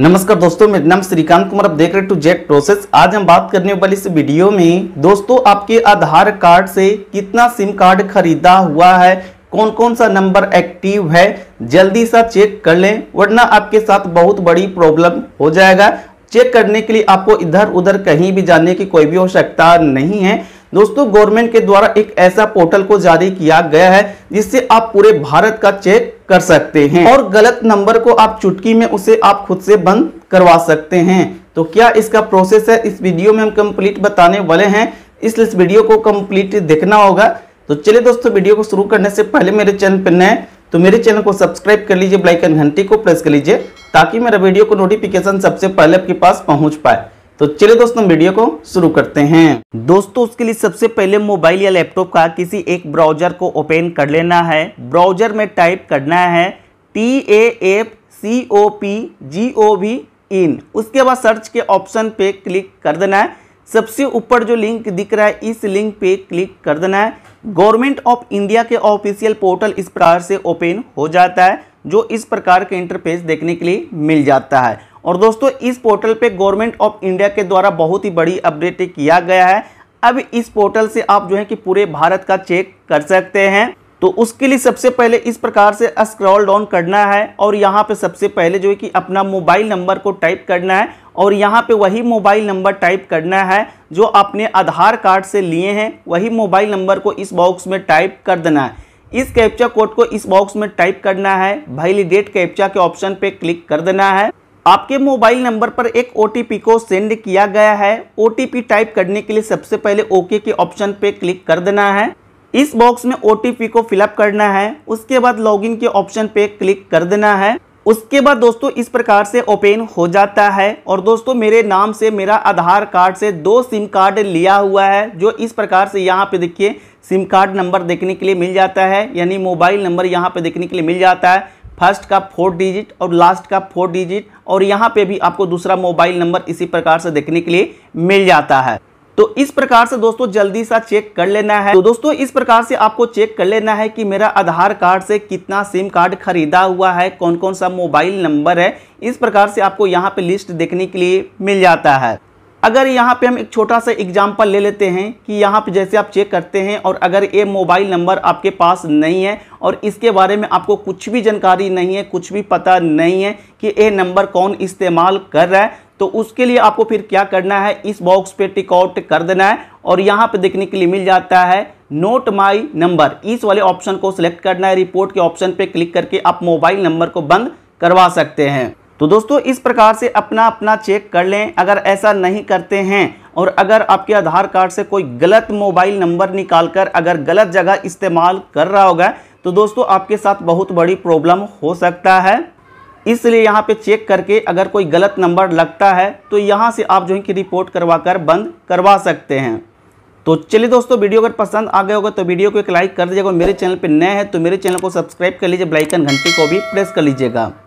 नमस्कार दोस्तों मेरा नाम श्रीकांत कुमार आप देख रहे टू जेट प्रोसेस आज हम बात करने वाली इस वीडियो में दोस्तों आपके आधार कार्ड से कितना सिम कार्ड खरीदा हुआ है कौन कौन सा नंबर एक्टिव है जल्दी सा चेक कर लें वरना आपके साथ बहुत बड़ी प्रॉब्लम हो जाएगा चेक करने के लिए आपको इधर उधर कहीं भी जाने की कोई भी आवश्यकता नहीं है दोस्तों गवर्नमेंट के द्वारा एक ऐसा पोर्टल को जारी किया गया है जिससे आप पूरे भारत का चेक कर सकते हैं और गलत नंबर को आप चुटकी में उसे आप खुद से बंद करवा सकते हैं तो क्या इसका प्रोसेस है इस वीडियो में हम कंप्लीट बताने वाले हैं इसलिए इस वीडियो को कंप्लीट देखना होगा तो चलिए दोस्तों वीडियो को शुरू करने से पहले मेरे चैनल पर नए तो मेरे चैनल को सब्सक्राइब कर लीजिए ब्लाइकन घंटी को प्रेस कर लीजिए ताकि मेरा वीडियो को नोटिफिकेशन सबसे पहले आपके पास पहुंच पाए तो चलिए दोस्तों वीडियो को शुरू करते हैं दोस्तों उसके लिए सबसे पहले मोबाइल या लैपटॉप का किसी एक ब्राउजर को ओपन कर लेना है ब्राउजर में टाइप करना है T A F C O P G O V in उसके बाद सर्च के ऑप्शन पे क्लिक कर देना है सबसे ऊपर जो लिंक दिख रहा है इस लिंक पे क्लिक कर देना है गवर्नमेंट ऑफ इंडिया के ऑफिशियल पोर्टल इस प्रकार से ओपन हो जाता है जो इस प्रकार के इंटरफेस देखने के लिए मिल जाता है और दोस्तों इस पोर्टल पे गवर्नमेंट ऑफ इंडिया के द्वारा बहुत ही बड़ी अपडेट किया गया है अब इस पोर्टल से आप जो है कि पूरे भारत का चेक कर सकते हैं तो उसके लिए सबसे पहले इस प्रकार से स्क्रॉल डाउन करना है और यहाँ पे सबसे पहले जो है कि अपना मोबाइल नंबर को टाइप करना है और यहाँ पे वही मोबाइल नंबर टाइप करना है जो आपने आधार कार्ड से लिए हैं वही मोबाइल नंबर को इस बॉक्स में टाइप कर देना है इस कैप्चा कोड को इस बॉक्स में टाइप करना है वैलिडेट कैप्चा के ऑप्शन पे क्लिक कर देना है आपके मोबाइल नंबर पर एक ओ को सेंड किया गया है ओ टाइप करने के लिए सबसे पहले ओके के ऑप्शन पे क्लिक कर देना है इस बॉक्स में ओ को फिलअप करना है उसके बाद लॉगिन के ऑप्शन पे क्लिक कर देना है उसके बाद दोस्तों इस प्रकार से ओपन हो जाता है और दोस्तों मेरे नाम से मेरा आधार कार्ड से दो सिम कार्ड लिया हुआ है जो इस प्रकार से यहाँ पे देखिए सिम कार्ड नंबर देखने के लिए मिल जाता है यानी मोबाइल नंबर यहाँ पे देखने के लिए मिल जाता है फर्स्ट का फोर डिजिट और लास्ट का फोर डिजिट और यहाँ पे भी आपको दूसरा मोबाइल नंबर इसी प्रकार से देखने के लिए मिल जाता है तो इस प्रकार से दोस्तों जल्दी सा चेक कर लेना है तो दोस्तों इस प्रकार से आपको चेक कर लेना है कि मेरा आधार कार्ड से कितना सिम कार्ड खरीदा हुआ है कौन कौन सा मोबाइल नंबर है इस प्रकार से आपको यहाँ पे लिस्ट देखने के लिए मिल जाता है अगर यहाँ पे हम एक छोटा सा एग्जाम्पल ले लेते हैं कि यहाँ पे जैसे आप चेक करते हैं और अगर ये मोबाइल नंबर आपके पास नहीं है और इसके बारे में आपको कुछ भी जानकारी नहीं है कुछ भी पता नहीं है कि ये नंबर कौन इस्तेमाल कर रहा है तो उसके लिए आपको फिर क्या करना है इस बॉक्स पे टिकआउट कर देना है और यहाँ पर देखने के लिए मिल जाता है नोट माई नंबर इस वाले ऑप्शन को सिलेक्ट करना है रिपोर्ट के ऑप्शन पर क्लिक करके आप मोबाइल नंबर को बंद करवा सकते हैं तो दोस्तों इस प्रकार से अपना अपना चेक कर लें अगर ऐसा नहीं करते हैं और अगर आपके आधार कार्ड से कोई गलत मोबाइल नंबर निकालकर अगर गलत जगह इस्तेमाल कर रहा होगा तो दोस्तों आपके साथ बहुत बड़ी प्रॉब्लम हो सकता है इसलिए यहाँ पे चेक करके अगर कोई गलत नंबर लगता है तो यहाँ से आप जो है कि रिपोर्ट करवा कर बंद करवा सकते हैं तो चलिए दोस्तों वीडियो अगर पसंद आ गया होगा तो वीडियो को एक लाइक कर दीजिएगा मेरे चैनल पर नए हैं तो मेरे चैनल को सब्सक्राइब कर लीजिए ब्लाइकन घंटी को भी प्रेस कर लीजिएगा